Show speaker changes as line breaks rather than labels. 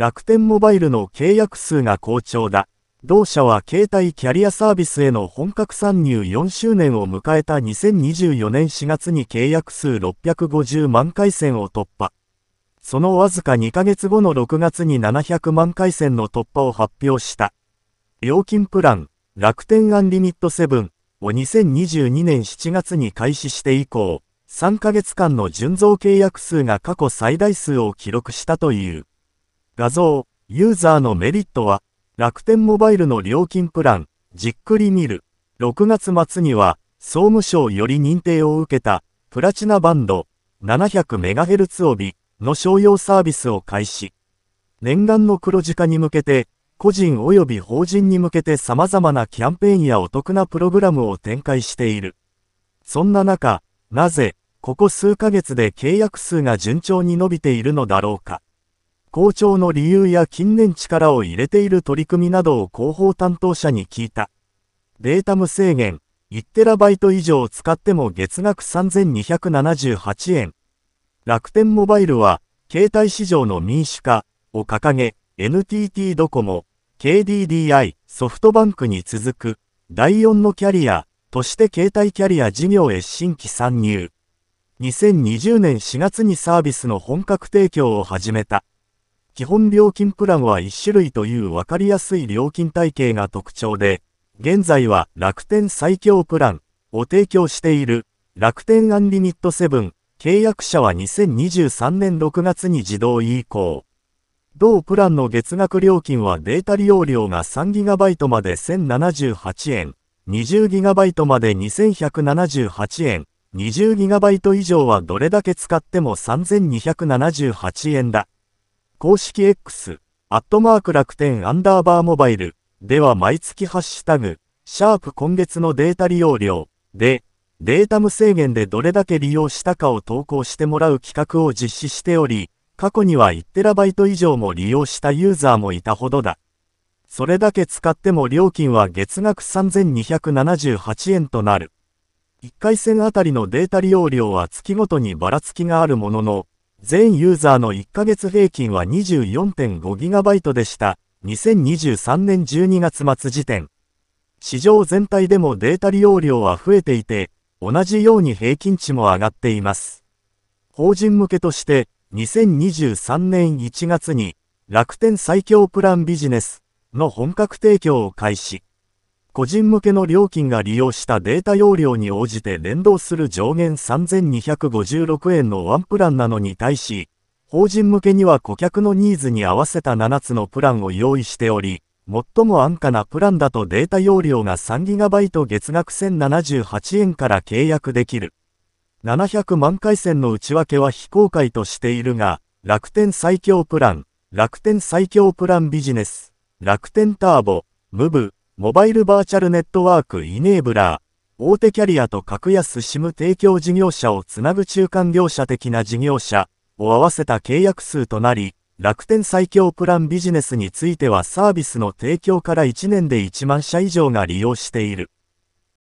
楽天モバイルの契約数が好調だ。同社は携帯キャリアサービスへの本格参入4周年を迎えた2024年4月に契約数650万回線を突破。そのわずか2ヶ月後の6月に700万回線の突破を発表した。料金プラン、楽天アンリミット7を2022年7月に開始して以降、3ヶ月間の純増契約数が過去最大数を記録したという。画像、ユーザーのメリットは、楽天モバイルの料金プラン、じっくり見る。6月末には、総務省より認定を受けた、プラチナバンド、700MHz 帯の商用サービスを開始。念願の黒字化に向けて、個人及び法人に向けて様々なキャンペーンやお得なプログラムを展開している。そんな中、なぜ、ここ数ヶ月で契約数が順調に伸びているのだろうか。好調の理由や近年力を入れている取り組みなどを広報担当者に聞いた。データ無制限、1テラバイト以上使っても月額3278円。楽天モバイルは、携帯市場の民主化を掲げ、NTT ドコモ、KDDI、ソフトバンクに続く、第4のキャリアとして携帯キャリア事業へ新規参入。2020年4月にサービスの本格提供を始めた。基本料金プランは1種類という分かりやすい料金体系が特徴で、現在は楽天最強プランを提供している楽天アンリミット7契約者は2023年6月に自動移行。同プランの月額料金はデータ利用料が 3GB まで1078円、20GB まで2178円、20GB 以上はどれだけ使っても3278円だ。公式 X、アットマーク楽天アンダーバーモバイルでは毎月ハッシュタグ、シャープ今月のデータ利用量で、データ無制限でどれだけ利用したかを投稿してもらう企画を実施しており、過去には 1TB 以上も利用したユーザーもいたほどだ。それだけ使っても料金は月額3278円となる。1回線あたりのデータ利用量は月ごとにばらつきがあるものの、全ユーザーの1ヶ月平均は 24.5GB でした。2023年12月末時点。市場全体でもデータ利用量は増えていて、同じように平均値も上がっています。法人向けとして、2023年1月に楽天最強プランビジネスの本格提供を開始。個人向けの料金が利用したデータ容量に応じて連動する上限3256円のワンプランなのに対し、法人向けには顧客のニーズに合わせた7つのプランを用意しており、最も安価なプランだとデータ容量が 3GB 月額1078円から契約できる。700万回線の内訳は非公開としているが、楽天最強プラン、楽天最強プランビジネス、楽天ターボ、ムブ、モバイルバーチャルネットワークイネーブラー、大手キャリアと格安 SIM 提供事業者をつなぐ中間業者的な事業者を合わせた契約数となり、楽天最強プランビジネスについてはサービスの提供から1年で1万社以上が利用している。